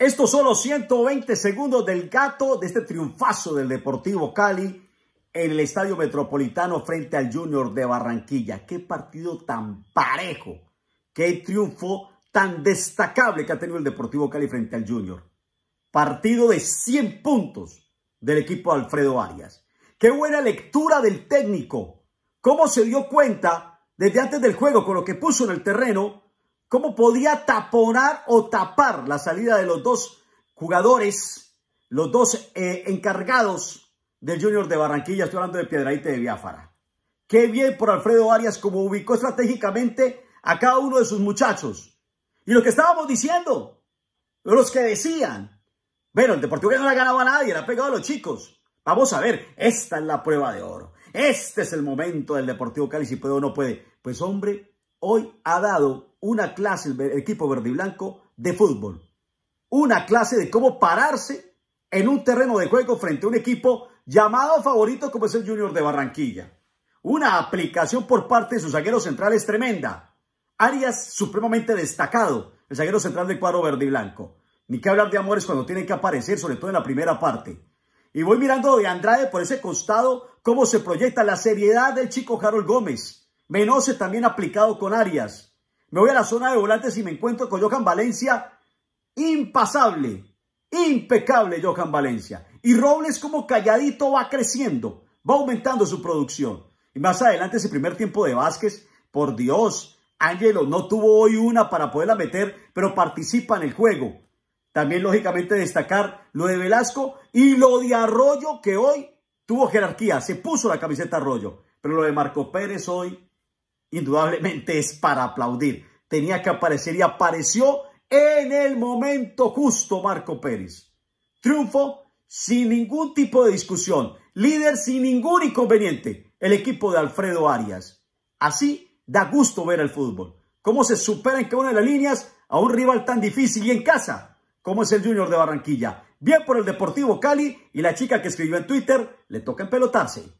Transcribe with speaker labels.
Speaker 1: Estos son los 120 segundos del gato de este triunfazo del Deportivo Cali en el Estadio Metropolitano frente al Junior de Barranquilla. Qué partido tan parejo, qué triunfo tan destacable que ha tenido el Deportivo Cali frente al Junior. Partido de 100 puntos del equipo Alfredo Arias. Qué buena lectura del técnico. Cómo se dio cuenta desde antes del juego con lo que puso en el terreno cómo podía taponar o tapar la salida de los dos jugadores, los dos eh, encargados del Junior de Barranquilla, estoy hablando de Piedraíte de Biafara. Qué bien por Alfredo Arias como ubicó estratégicamente a cada uno de sus muchachos. Y lo que estábamos diciendo, los que decían, bueno, el Deportivo no le ganado a nadie, le ha pegado a los chicos. Vamos a ver, esta es la prueba de oro. Este es el momento del Deportivo Cali, si puede o no puede. Pues hombre, hoy ha dado una clase, el equipo verde y blanco, de fútbol. Una clase de cómo pararse en un terreno de juego frente a un equipo llamado favorito como es el Junior de Barranquilla. Una aplicación por parte de su zaguero central es tremenda. Arias supremamente destacado, el zaguero central del cuadro verde y blanco. Ni que hablar de amores cuando tienen que aparecer, sobre todo en la primera parte. Y voy mirando de Andrade por ese costado cómo se proyecta la seriedad del chico Harold Gómez. Menose también aplicado con Arias. Me voy a la zona de volantes y me encuentro con Johan Valencia. Impasable, impecable Johan Valencia. Y Robles como calladito va creciendo, va aumentando su producción. Y más adelante ese primer tiempo de Vázquez, por Dios, Ángelo no tuvo hoy una para poderla meter, pero participa en el juego. También lógicamente destacar lo de Velasco y lo de Arroyo que hoy tuvo jerarquía, se puso la camiseta Arroyo, pero lo de Marco Pérez hoy indudablemente es para aplaudir. Tenía que aparecer y apareció en el momento justo Marco Pérez. Triunfo sin ningún tipo de discusión, líder sin ningún inconveniente, el equipo de Alfredo Arias. Así da gusto ver el fútbol. Cómo se supera en cada una de las líneas a un rival tan difícil y en casa como es el Junior de Barranquilla. Bien por el Deportivo Cali y la chica que escribió en Twitter, le toca empelotarse.